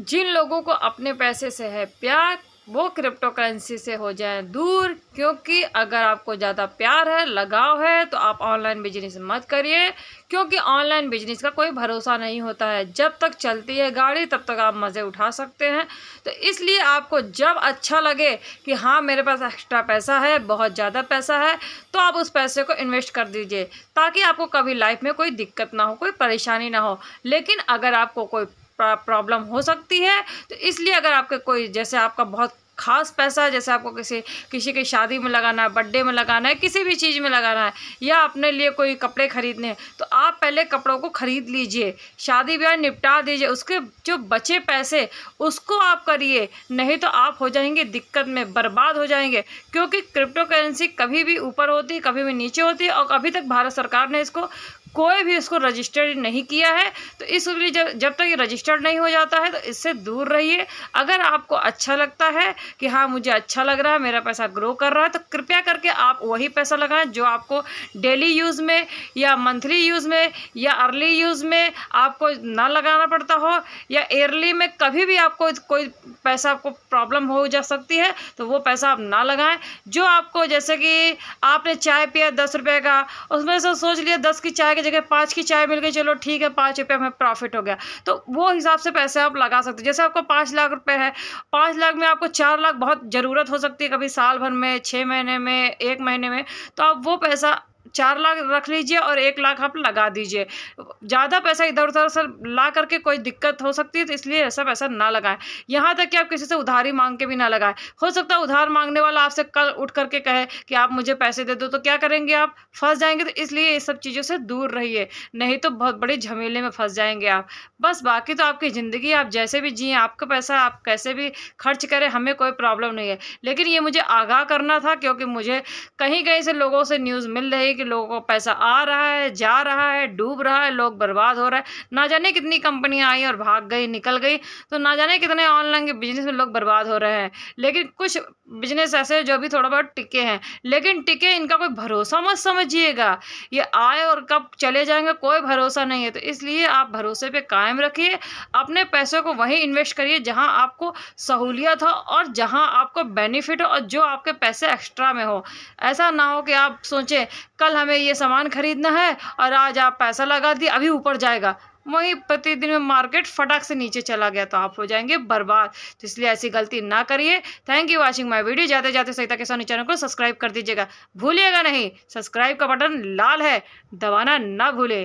जिन लोगों को अपने पैसे से है प्यार वो क्रिप्टो करेंसी से हो जाए दूर क्योंकि अगर आपको ज़्यादा प्यार है लगाव है तो आप ऑनलाइन बिजनेस मत करिए क्योंकि ऑनलाइन बिजनेस का कोई भरोसा नहीं होता है जब तक चलती है गाड़ी तब तक आप मज़े उठा सकते हैं तो इसलिए आपको जब अच्छा लगे कि हाँ मेरे पास एक्स्ट्रा पैसा है बहुत ज़्यादा पैसा है तो आप उस पैसे को इन्वेस्ट कर दीजिए ताकि आपको कभी लाइफ में कोई दिक्कत ना हो कोई परेशानी ना हो लेकिन अगर आपको कोई प्रॉब्लम हो सकती है तो इसलिए अगर आपके कोई जैसे आपका बहुत ख़ास पैसा जैसे आपको किसी किसी की शादी में लगाना है बर्थडे में लगाना है किसी भी चीज़ में लगाना है या अपने लिए कोई कपड़े ख़रीदने हैं तो आप पहले कपड़ों को ख़रीद लीजिए शादी ब्याह निपटा दीजिए उसके जो बचे पैसे उसको आप करिए नहीं तो आप हो जाएंगे दिक्कत में बर्बाद हो जाएंगे क्योंकि क्रिप्टो करेंसी कभी भी ऊपर होती है कभी भी नीचे होती है और अभी तक भारत सरकार ने इसको कोई भी इसको रजिस्टर्ड नहीं किया है तो इसलिए जब जब तक ये रजिस्टर्ड नहीं हो जाता है तो इससे दूर रहिए अगर आपको अच्छा लगता है कि हाँ मुझे अच्छा लग रहा है मेरा पैसा ग्रो कर रहा है तो कृपया करके आप वही पैसा लगाएं जो आपको डेली यूज़ में या मंथली यूज़ में या अर्ली यूज़ में आपको ना लगाना पड़ता हो या एयरली में कभी भी आपको कोई पैसा आपको प्रॉब्लम हो जा सकती है तो वो पैसा आप ना लगाएं जो आपको जैसे कि आपने चाय पिया दस रुपये का उसमें से सोच लिया दस की चाय की जगह पाँच की चाय मिल गई चलो ठीक है पाँच रुपये में प्रॉफिट हो गया तो वो हिसाब से पैसे आप लगा सकते जैसे आपको पाँच लाख रुपये है पाँच लाख में आपको चार चार लाख बहुत ज़रूरत हो सकती है कभी साल भर में छः महीने में एक महीने में तो आप वो पैसा चार लाख रख लीजिए और एक लाख आप लगा दीजिए ज़्यादा पैसा इधर उधर से ला करके कोई दिक्कत हो सकती है तो इसलिए ऐसा पैसा ना लगाएं यहाँ तक कि आप किसी से उधारी मांग के भी ना लगाएं हो सकता है उधार मांगने वाला आपसे कल उठ करके कहे कि आप मुझे पैसे दे दो तो क्या करेंगे आप फंस जाएंगे तो इसलिए ये सब चीज़ों से दूर रहिए नहीं तो बहुत बड़े झमेले में फंस जाएंगे आप बस बाकी तो आपकी ज़िंदगी आप जैसे भी जिए आपका पैसा आप कैसे भी खर्च करें हमें कोई प्रॉब्लम नहीं है लेकिन ये मुझे आगाह करना था क्योंकि मुझे कहीं कहीं से लोगों से न्यूज़ मिल रही है कि लोगों को पैसा आ रहा है जा रहा है डूब रहा है लोग बर्बाद हो रहा है ना जाने कितनी कंपनियां आई और भाग गई निकल गई तो ना जाने कितने ऑनलाइन के बिजनेस में लोग बर्बाद हो रहे हैं लेकिन कुछ बिजनेस ऐसे जो भी थोड़ा बहुत टिके हैं लेकिन टिके इनका कोई भरोसा मत समझिएगा ये आए और कब चले जाएंगे कोई भरोसा नहीं है तो इसलिए आप भरोसे पे कायम रखिए अपने पैसे को वहीं इन्वेस्ट करिए जहां आपको सहूलियत हो और जहां आपको बेनिफिट हो और जो आपके पैसे एक्स्ट्रा में हो ऐसा ना हो कि आप सोचें कल हमें ये सामान ख़रीदना है और आज आप पैसा लगा दिए अभी ऊपर जाएगा वहीं प्रतिदिन में मार्केट फटाक से नीचे चला गया तो आप हो जाएंगे बर्बाद तो इसलिए ऐसी गलती ना करिए thank you watching my video जाते जाते सहिता किसान चैनल को सब्सक्राइब कर दीजिएगा भूलिएगा नहीं सब्सक्राइब का बटन लाल है दबाना ना भूले